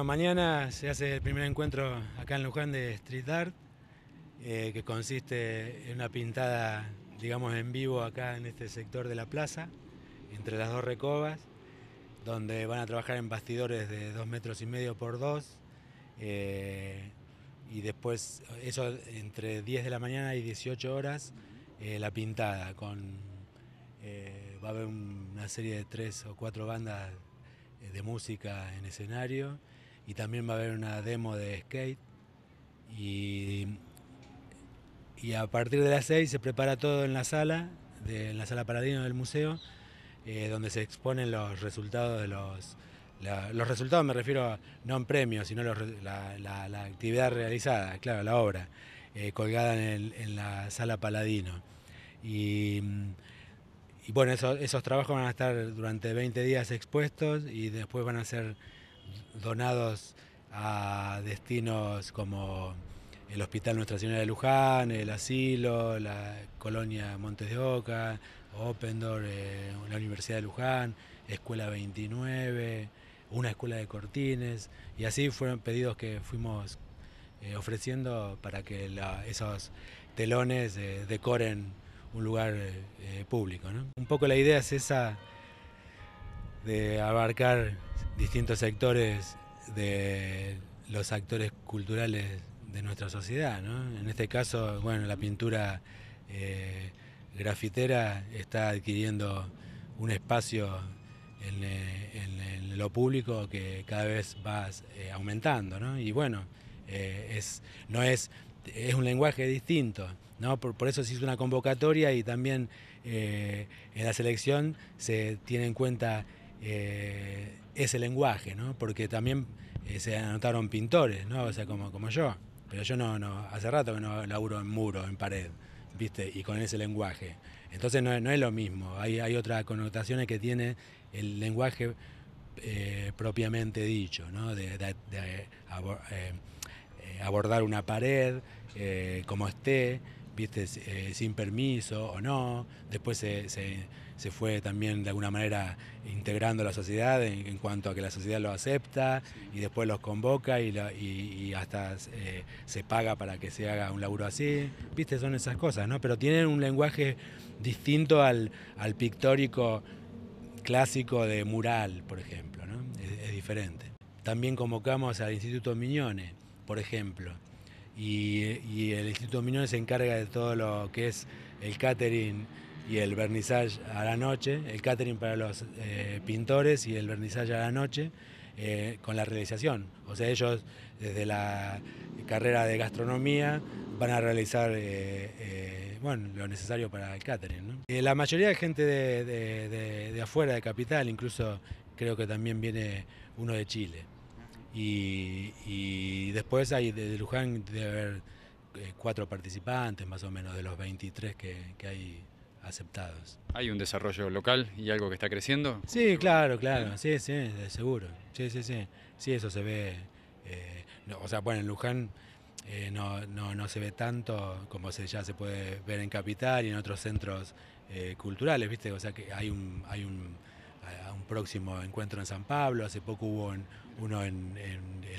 Mañana se hace el primer encuentro acá en Luján de Street Art, eh, que consiste en una pintada, digamos, en vivo acá en este sector de la plaza, entre las dos recobas, donde van a trabajar en bastidores de dos metros y medio por dos, eh, y después, eso entre 10 de la mañana y 18 horas, eh, la pintada, con va a haber una serie de tres o cuatro bandas de música en escenario y también va a haber una demo de skate. Y, a partir de las 6 se prepara todo en la sala, de, en la sala Paladino del museo, eh, donde se exponen los resultados de los... los resultados me refiero no en premios, sino la, actividad realizada, claro, la obra, eh, colgada en, la sala Paladino. Y, bueno, esos trabajos van a estar durante 20 días expuestos y después van a ser donados a destinos como el Hospital Nuestra Señora de Luján, el Asilo, la Colonia Montes de Oca, Open Door, eh, la Universidad de Luján, Escuela 29, una escuela de Cortines, y así fueron pedidos que fuimos eh, ofreciendo para que esos telones eh, decoren un lugar público. Un poco la idea es esa de abarcar distintos sectores de los actores culturales de nuestra sociedad. En este caso, bueno, la pintura eh, grafitera está adquiriendo un espacio eh, en, lo público que cada vez va eh, aumentando, ¿no? Y bueno, es, no es, es un lenguaje distinto, ¿no? Por, por eso se hizo una convocatoria y también en la selección se tiene en cuenta eh, ese lenguaje, Porque también eh, se anotaron pintores, ¿no? O sea, como, como yo. Pero yo no, no, hace rato que no laburo en muro, en pared, ¿viste? Y con ese lenguaje. Entonces no, es lo mismo. Hay, hay otras connotaciones que tiene el lenguaje eh, propiamente dicho, ¿no? De, eh, abordar una pared como esté viste, eh, sin permiso o no. Después se, fue también de alguna manera integrando a la sociedad en, cuanto a que la sociedad lo acepta y después los convoca y, hasta eh, se paga para que se haga un laburo así. Viste, son esas cosas, ¿no? Pero tienen un lenguaje distinto al, pictórico clásico de mural, por ejemplo, ¿no? Es, diferente. También convocamos al Instituto Miñones, por ejemplo y, el Instituto Miñón se encarga de todo lo que es el catering y el vernizaje a la noche, el catering para los eh, pintores y el vernizaje a la noche. Eh, con la realización. O sea, ellos desde la carrera de gastronomía van a realizar eh, bueno, lo necesario para el catering. la mayoría de gente de, de afuera de Capital, incluso creo que también viene uno de Chile. Y, después hay de Luján debe haber eh, cuatro participantes más o menos de los 23 que, hay aceptados. ¿Hay un desarrollo local y algo que está creciendo? Sí, claro, claro, sí, sí, seguro. Sí, sí, sí. Sí, eso se ve. Eh, o sea, bueno, en Luján eh, no, no, no, se ve tanto como se, ya se puede ver en Capital y en otros centros culturales, ¿viste? O sea, que hay un, hay un a un próximo encuentro en San Pablo, hace poco hubo uno en,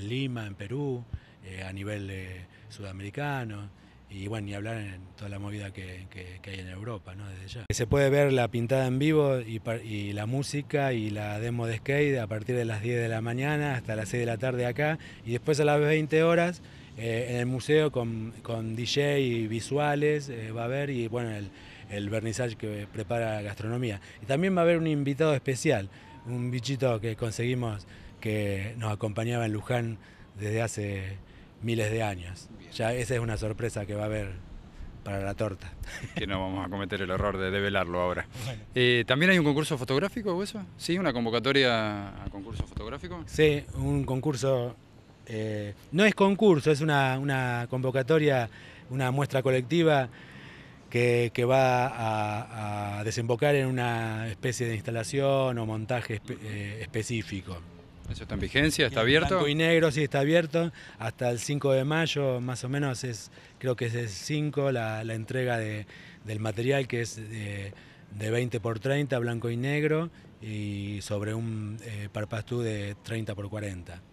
Lima, en Perú, eh, a nivel eh, sudamericano, y bueno, y hablar en toda la movida que, hay en Europa, ¿no? Desde ya. Se puede ver la pintada en vivo y, la música y la demo de skate a partir de las 10 de la mañana hasta las 6 de la tarde acá, y después a las 20 horas. Eh, en el museo con, con DJ y visuales va a haber y bueno, el, el vernizaje que prepara gastronomía. Y también va a haber un invitado especial, un bichito que conseguimos que nos acompañaba en Luján desde hace miles de años. Ya esa es una sorpresa que va a haber para la torta. Que no vamos a cometer el error de develarlo ahora. Eh, ¿También hay un concurso fotográfico o eso? ¿Sí? ¿Una convocatoria a concurso fotográfico? Sí, un concurso... Eh, no es concurso, es una, una convocatoria, una muestra colectiva que, va a, desembocar en una especie de instalación o montaje eh, específico. ¿Eso está en vigencia? ¿Está abierto? Blanco y negro, sí, está abierto. Hasta el 5 de mayo, más o menos, es creo que es el 5 la, entrega del material que es de, 20 por 30, blanco y negro, y sobre un eh, parpastú de 30 por 40.